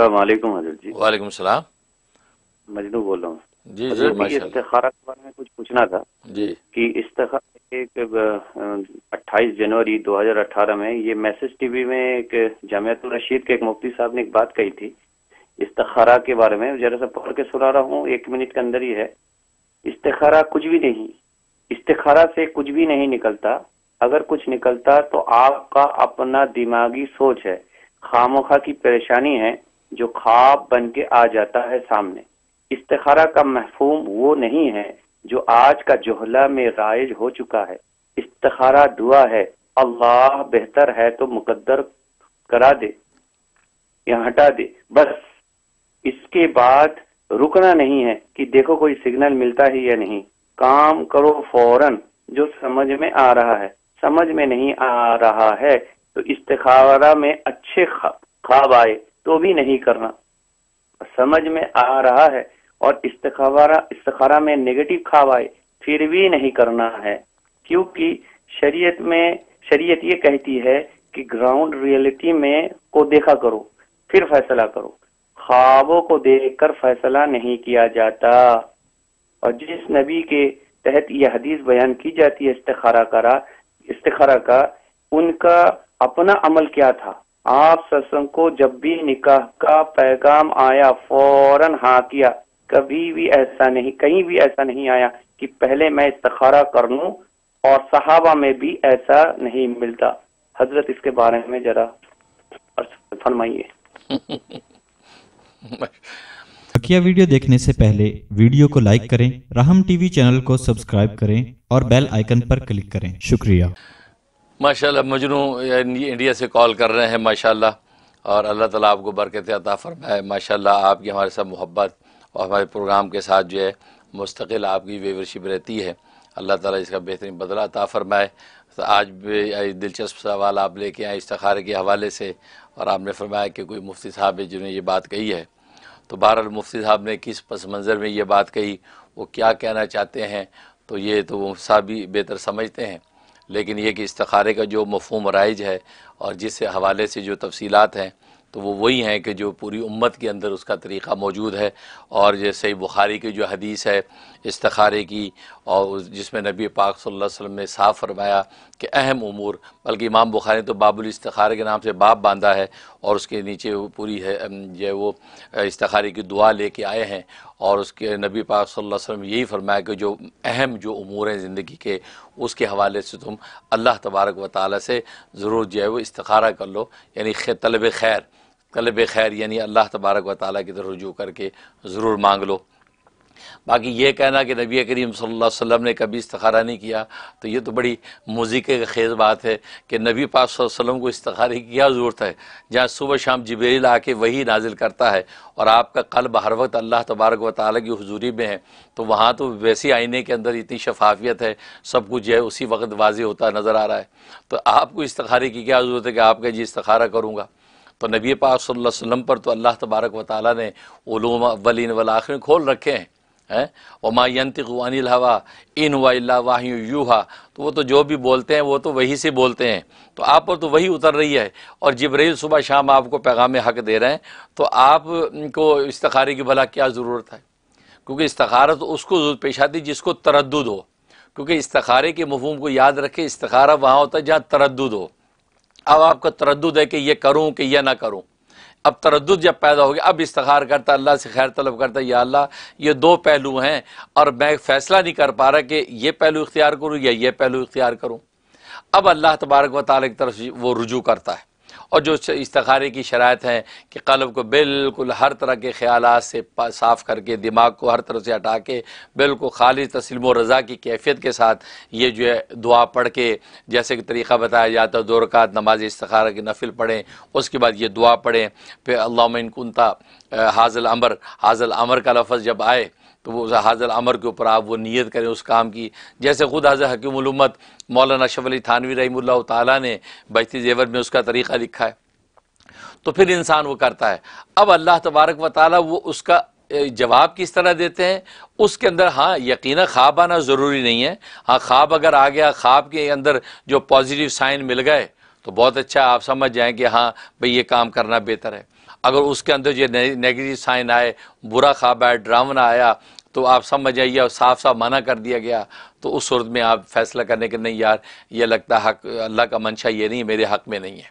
वालेकुम वाले मजनू बोल रहा हूँ जी जी इफ्तारा के बारे में कुछ पूछना था जी कि इस्तेखार एक 28 जनवरी 2018 में ये मैसेज टीवी में एक जामियातुल रशीद के एक मुफ्ती साहब ने एक बात कही थी इस्तारा के बारे में जरा सा पढ़ के सुना रहा हूँ एक मिनट के अंदर ही है इस्तेखारा कुछ भी नहीं इस्तारा से कुछ भी नहीं निकलता अगर कुछ निकलता तो आपका अपना दिमागी सोच है खामोखा की परेशानी है जो ख्वाब बन के आ जाता है सामने इस्तेखारा का महफूम वो नहीं है जो आज का जोहला में राइज हो चुका है इस्तारा दुआ है अल्लाह बेहतर है तो मुकद्दर करा दे या हटा दे बस इसके बाद रुकना नहीं है कि देखो कोई सिग्नल मिलता है या नहीं काम करो फौरन जो समझ में आ रहा है समझ में नहीं आ रहा है तो इस्तारा में अच्छे ख्वाब आए तो भी नहीं करना समझ में आ रहा है और इस्तखारा इस्तखारा में नेगेटिव खाब आए फिर भी नहीं करना है क्योंकि शरीयत में शरीयत ये कहती है कि ग्राउंड रियलिटी में को देखा करो फिर फैसला करो ख्वाबों को देखकर फैसला नहीं किया जाता और जिस नबी के तहत यह हदीस बयान की जाती है इस्तखारा का इस्तखारा का उनका अपना अमल क्या था आप सत्संग को जब भी निकाह का पैगाम आया फौरन हा किया कभी भी ऐसा नहीं कहीं भी ऐसा नहीं आया कि पहले मैं इस्तखारा कर लू और सहाबा में भी ऐसा नहीं मिलता हजरत इसके बारे में जरा फरमाइए बकिया वीडियो देखने से पहले वीडियो को लाइक करें राहम टीवी चैनल को सब्सक्राइब करें और बेल आइकन पर क्लिक करें शुक्रिया माशाल्लाह मजनू इंडिया से कॉल कर रहे हैं माशाल्लाह और अल्लाह ताला आपको बरकत अता फ़रमाए माशाल्लाह आपकी हमारे साथ मोहब्बत और हमारे प्रोग्राम के साथ जो है मुस्तकिल आपकी वेवरशिप रहती है अल्लाह ताला इसका बेहतरीन बदला अता फ़रमाए तो आज भी दिलचस्प सवाल आप लेके आए इस्तारे के हवाले से और आपने फरमाया कि कोई मुफ्ती साहब है जिन्होंने ये बात कही है तो बहर मुफ्ती साहब ने किस पस मंज़र में ये बात कही वो क्या कहना चाहते हैं तो ये तो वो साहब भी बेहतर समझते हैं लेकिन यह कि इस्तारे का जो मफहम राइज है और जिस हवाले से जो तफसीलात हैं तो वो वही हैं कि जो पूरी उम्मत के अंदर उसका तरीक़ा मौजूद है और जैसे बुखारी की जो हदीस है इस्तारे की और जिसमें नबी पाक सल्लल्लाहु अलैहि वसल्लम ने साफ़ फरमाया कि अहम उमूर बल्कि इमाम बुखारी ने तो बाबुल इस्तारे के नाम से बाप बांधा है और उसके नीचे वो पूरी है जो है वो इस्तारे की दुआ लेके आए हैं और उसके नबी पाक सल्लल्लाहु अलैहि वसल्लम यही फरमाया कि जो अहम जो उमूर हैं ज़िंदगी के उसके हवाले से तुम अल्लाह तबारक व ताली से ज़रूर जो है वो इस्तारा कर लो यानी तलब खैर तलब खैर यानी अल्लाह तबारक व ताली की तरफ रजू करके ज़रूर मांग लो बाकी ये कहना कि नबी करीम सल्लल्लाहु अलैहि वसल्लम ने कभी इस्तारा नहीं किया तो ये तो बड़ी मुजीक़े का खेज़ बात है कि नबी पाक वसल्लम को इस्तारे की क्या ज़रूरत है जहाँ सुबह शाम जबरील आके वही नाजिल करता है और आपका कल्ब हर वक्त अल्लाह तबारक व ताली की हजूरी में है तो वहाँ तो वैसे आईने के अंदर इतनी शफाफियत है सब कुछ जो है उसी वक्त वाजी होता नज़र आ रहा है तो आपको इस्तारे की क्या ज़रूरत है कि आप कहें जी इस्तारा करूँगा तो नबी पाक सल्लल्लाहु अलैहि वसल्लम पर तो अल्लाह तबारक व ताली ने ओलूम अवलिन वल आखिर खोल रखे हैं है वमा यंतिक अनिल हवा इन हुआ वाह यूहा तो वो तो जो भी बोलते हैं वो तो वही से बोलते हैं तो आप पर तो वही उतर रही है और जबरील सुबह शाम आपको पैगाम हक दे रहे हैं तो आपको इस्तारे की भला क्या ज़रूरत है क्योंकि इस्तारा तो उसको पेश आती जिसको तरद हो क्योंकि इस्तारे के मफहम को याद रखे इस्तारा वहाँ होता है जहाँ तरद हो अब आपका तरद है कि यह करूँ कि यह ना करूँ अब तरद जब पैदा हो गया अब इस्तार करता अल्लाह से खैर तलब करता या अल्लाह ये दो पहलू हैं और मैं फ़ैसला नहीं कर पा रहा कि ये पहलू इख्तियार करूँ या ये पहलू इख्तियार करूँ अब अल्लाह तबारक व की तरफ वो रुजू करता है और जो इस्तारे की शरात हैं कि कलब को बिल्कुल हर तरह के ख्याल से साफ़ करके दिमाग को हर तरह से हटा के बिल्कुल खालिज तस्लम रज़ा की कैफियत के साथ ये जो है दुआ पढ़ के जैसे कि तरीक़ा बताया जाता है दो नमाज इस्तारा की नफिल पढ़ें उसके बाद ये दुआ पढ़ें फिर अल्लाह इनकुनता हाजल अमर हाजल अमर का लफज जब आए तो वो हाजल अमर के ऊपर आप वो नीयत करें उस काम की जैसे खुद हाजर हकीमत मौलाना शफ अली थानवी रही ताली ने बहती जेवर में उसका तरीक़ा लिखा है तो फिर इंसान वो करता है अब अल्लाह तबारक व ताली वो उसका जवाब किस तरह देते हैं उसके अंदर हाँ यकीन ख्वाब आना ज़रूरी नहीं है हाँ ख्वाब अगर आ गया ख्वाब के अंदर जो पॉजिटिव साइन मिल गए तो बहुत अच्छा आप समझ जाएँ कि हाँ भाई ये काम करना बेहतर है अगर उसके अंदर ये नेगेटिव साइन आए बुरा ख्वाब आए ड्रामना आया तो आप समझ आइए और साफ साफ मना कर दिया गया तो उस सूरत में आप फैसला करने के नहीं यार ये लगता हक अल्लाह का मंशा ये नहीं मेरे हक में नहीं है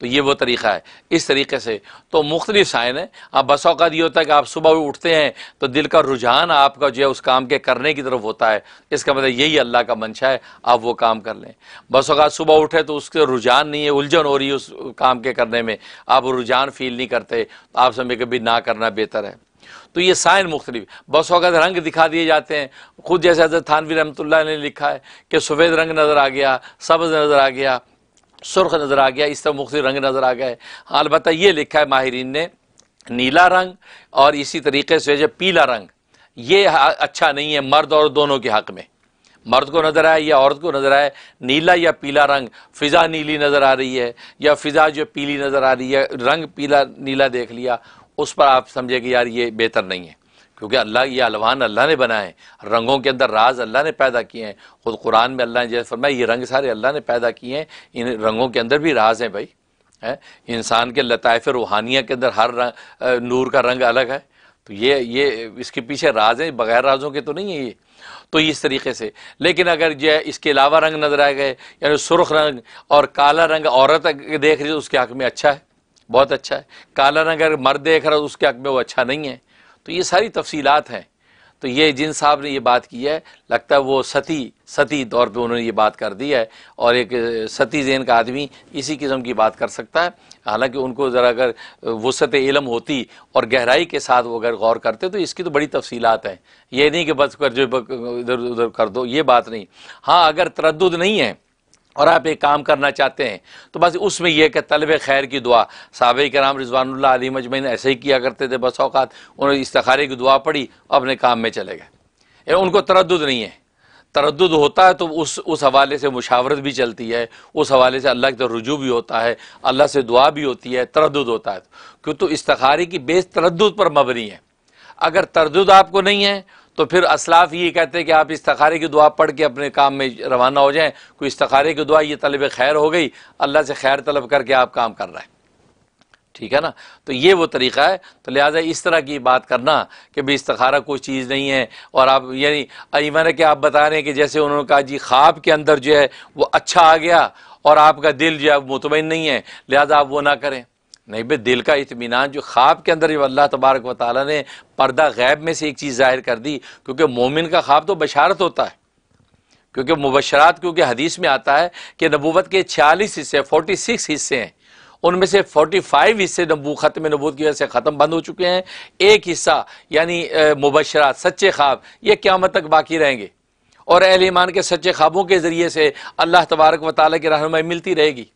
तो ये वो तरीका है इस तरीके से तो मुख्तलिफ साइन है अब बस औकात ये होता है कि आप सुबह उठते हैं तो दिल का रुझान आपका जो है उस काम के करने की तरफ होता है इसका मतलब यही अल्लाह का मंशा है आप वो काम कर लें बस अवत सुबह उठे तो उसके रुझान नहीं है उलझन हो रही है उस काम के करने में आप रुझान फील नहीं करते तो आप समझे कभी ना करना बेहतर है तो ये साइन मुख्तलिफ बस वक़्त रंग दिखा दिए जाते हैं खुद जैसे हजरत थानवी रहमतुल्लाह ने लिखा है कि सफ़ेद रंग नज़र आ गया सब्ज़ नज़र आ गया सुर्ख नज़र आ गया इस तरह मुख्तु रंग नज़र आ गए अलबत् ये लिखा है माहरीन ने नीला रंग और इसी तरीके से जो पीला रंग ये अच्छा नहीं है मर्द और दोनों के हक़ में मर्द को नज़र आए या औरत को नज़र आए नीला या पीला रंग फ़िज़ा नीली नज़र आ रही है या फ़िज़ा जो पीली नज़र आ रही है रंग पीला नीला देख लिया उस पर आप समझे कि यार ये बेहतर नहीं है क्योंकि अल्लाह ये अलवान अल्लाह ने बनाए रंगों के अंदर राज अल्लाह ने पैदा किए हैं ख़ुद कुरान में अल्लाह ने जैसे फरमाया ये रंग सारे अल्लाह ने पैदा किए हैं इन रंगों के अंदर भी राज हैं भाई है इंसान के लताइफ रूहानिया के अंदर हर रंग नूर का रंग अलग है तो ये ये इसके पीछे राज हैं बग़ैर राजों के तो नहीं है ये तो इस तरीके से लेकिन अगर जो है इसके अलावा रंग नजर आ गए यानी सुर्ख रंग और काला रंग औरत देख रही है तो उसके हक में अच्छा है बहुत अच्छा है काला रंग अगर मर्द देख रहा है तो उसके हक में वो अच्छा नहीं है तो ये सारी तफसीलात हैं तो ये जिन साहब ने ये बात की है लगता है वो सती सती तौर पे उन्होंने ये बात कर दी है और एक सती जैन का आदमी इसी किस्म की बात कर सकता है हालांकि उनको ज़रा अगर वसत इलम होती और गहराई के साथ वो अगर गौर करते तो इसकी तो बड़ी तफसीलात हैं ये नहीं कि बस कर जो इधर उधर कर दो ये बात नहीं हाँ अगर तरद नहीं है और आप एक काम करना चाहते हैं तो बस उसमें यह कि तलब खैर की दुआ साहब कराम रिजवानल्ला अली मजमैन ऐसे ही किया करते थे बस अवत उन्होंने इस्तारे की दुआ पढ़ी अपने काम में चले गए उनको तरद नहीं है तरद होता है तो उस उस हवाले से मुशावरत भी चलती है उस हवाले से अल्लाह की तरफ रुजू भी होता है अल्लाह से दुआ भी होती है तरद होता है क्यों तो इस्तारे की बेस तरद पर मबनी है अगर तरद आपको नहीं है तो फिर असलाफ ये कहते हैं कि आप इस्तारे की दुआ पढ़ के अपने काम में रवाना हो जाएं कोई इस्तारे की दुआ ये तलब खैर हो गई अल्लाह से खैर तलब करके आप काम कर रहे हैं ठीक है ना तो ये वो तरीका है तो लिहाजा इस तरह की बात करना कि भाई इस्तखारा कोई चीज़ नहीं है और आप यानी है कि आप बता रहे हैं कि जैसे उन्होंने कहा जी ख्वाब के अंदर जो है वो अच्छा आ गया और आपका दिल जो है मुतमिन नहीं है लिहाजा आप वो ना करें नहीं भाई दिल का इतमान जो ख्वाब के अंदर जब अल्लाह तबारक व ताली ने पर्दा गैब में से एक चीज़ ज़ाहिर कर दी क्योंकि मोमिन का ख्वाब तो बशारत होता है क्योंकि मुबशरात क्योंकि हदीस में आता है कि नबूत के छियालीस हिस्से फोर्टी सिक्स हिस्से हैं उनमें से फोर्टी फाइव हिस्से नबू ख़त्म नबूत की वजह से ख़त्म बंद हो चुके हैं एक हिस्सा यानी मुबशरात सच्चे ख्वाब ये क्यामत तक बाकी रहेंगे और अहल ईमान के सच्चे ख्वाबों के ज़रिए से अल्लाह तबारक व ताली की रहनमाई मिलती रहेगी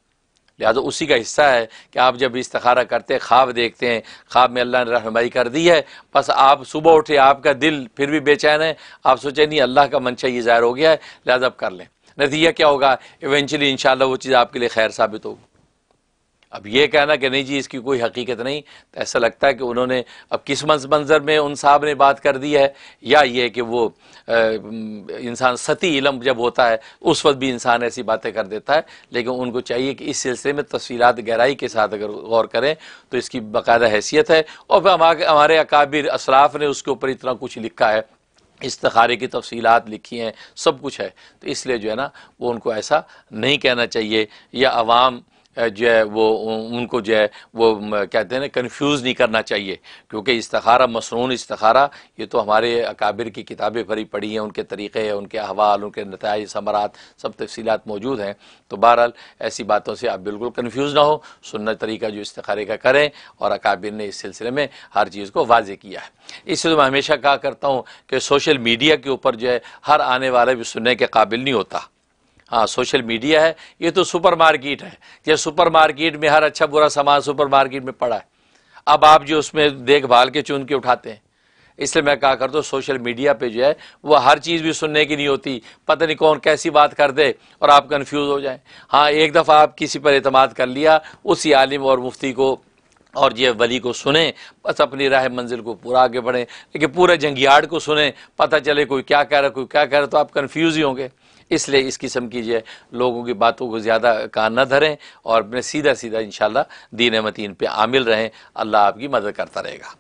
लिहाजा उसी का हिस्सा है कि आप जब इस्तारा करते हैं ख्वाब देखते हैं ख्वाब में अल्लाह ने रहनमाई कर दी है बस आप सुबह उठे आपका दिल फिर भी बेचैन है आप सोचे नहीं अल्लाह का मंशा ये ज़ाहिर हो गया है लिहाजा आप कर लें नतीजा क्या होगा इवेंचुअली इन वो चीज़ आपके लिए खैर साबित होगी अब ये कहना कि नहीं जी इसकी कोई हकीकत नहीं तो ऐसा लगता है कि उन्होंने अब किस मंजर में उन साहब ने बात कर दी है या ये कि वो इंसान सती इलम जब होता है उस वक्त भी इंसान ऐसी बातें कर देता है लेकिन उनको चाहिए कि इस सिलसिले में तफसीत गहराई के साथ अगर गौर करें तो इसकी बाकायदा हैसियत है और हमारे अकाबिर असराफ ने उसके ऊपर इतना कुछ लिखा है तखारे की तफसीत लिखी हैं सब कुछ है तो इसलिए जो है ना वो उनको ऐसा नहीं कहना चाहिए या आवाम जो है वो उनको जो है वो कहते हैं ना कन्फ्यूज़ नहीं करना चाहिए क्योंकि इस्तारा मसनून इस्तारा ये तो हमारे अकाबिर की किताबें भरी पड़ी हैं उनके तरीक़े उनके अहवाल उनके नतज समरात सब तफसीत मौजूद हैं तो बहरहाल ऐसी बातों से आप बिल्कुल कन्फ्यूज़ ना हो सुनना तरीका जो इस्तारे का करें और अकाबिर ने इस सिलसिले में हर चीज़ को वाज किया है इसलिए तो मैं हमेशा कहा करता हूँ कि सोशल मीडिया के ऊपर जो है हर आने वाला भी सुनने के काबिल नहीं होता हाँ सोशल मीडिया है ये तो सुपरमार्केट है ये सुपरमार्केट में हर अच्छा बुरा सामान सुपरमार्केट में पड़ा है अब आप जो उसमें देखभाल के चुन के उठाते हैं इसलिए मैं कहा करता हूँ सोशल मीडिया पे जो है वह हर चीज़ भी सुनने की नहीं होती पता नहीं कौन कैसी बात कर दे और आप कन्फ्यूज़ हो जाए हाँ एक दफ़ा आप किसी पर अतमाद कर लिया उसी आलिम और मुफ्ती को और ये वली को सुने बस अपनी राह मंजिल को पूरा आगे बढ़ें लेकिन पूरे जंगियाड़ को सुने पता चले कोई क्या कह रहा है कोई क्या कह रहा है तो आप कन्फ्यूज़ ही होंगे इसलिए इस किस्म की जो है लोगों की बातों को ज़्यादा कान न धरें और अपने सीधा सीधा इन शीन मतीन पर आमिल रहें अल्लाह आपकी मदद करता रहेगा